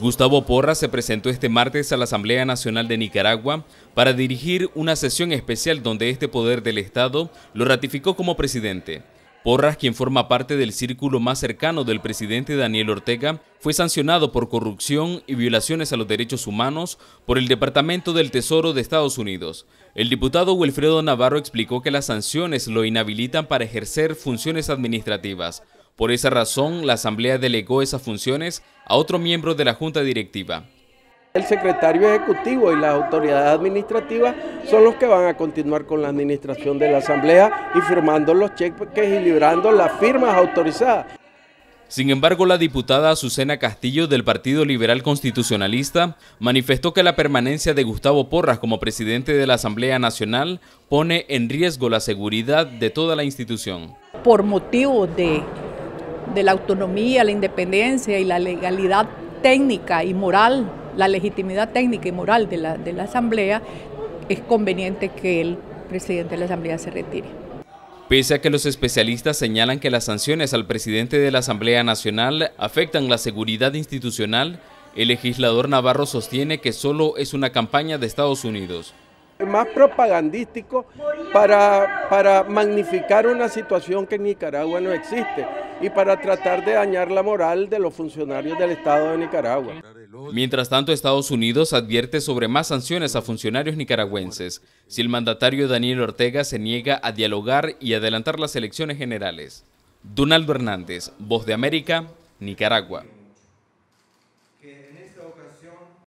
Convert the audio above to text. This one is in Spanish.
Gustavo Porras se presentó este martes a la Asamblea Nacional de Nicaragua para dirigir una sesión especial donde este poder del Estado lo ratificó como presidente. Porras, quien forma parte del círculo más cercano del presidente Daniel Ortega, fue sancionado por corrupción y violaciones a los derechos humanos por el Departamento del Tesoro de Estados Unidos. El diputado Wilfredo Navarro explicó que las sanciones lo inhabilitan para ejercer funciones administrativas, por esa razón, la Asamblea delegó esas funciones a otro miembro de la Junta Directiva. El secretario ejecutivo y las autoridades administrativas son los que van a continuar con la administración de la Asamblea y firmando los cheques y librando las firmas autorizadas. Sin embargo, la diputada Azucena Castillo del Partido Liberal Constitucionalista manifestó que la permanencia de Gustavo Porras como presidente de la Asamblea Nacional pone en riesgo la seguridad de toda la institución. Por motivos de de la autonomía, la independencia y la legalidad técnica y moral, la legitimidad técnica y moral de la, Asamblea, es conveniente que el presidente de la Asamblea se retire. Pese a que los especialistas señalan que las sanciones al presidente de la Asamblea Nacional afectan la seguridad institucional, el legislador Navarro sostiene que solo es una campaña de Estados Unidos más propagandístico para, para magnificar una situación que en Nicaragua no existe y para tratar de dañar la moral de los funcionarios del Estado de Nicaragua. Mientras tanto, Estados Unidos advierte sobre más sanciones a funcionarios nicaragüenses si el mandatario Daniel Ortega se niega a dialogar y adelantar las elecciones generales. Donaldo Hernández, Voz de América, Nicaragua.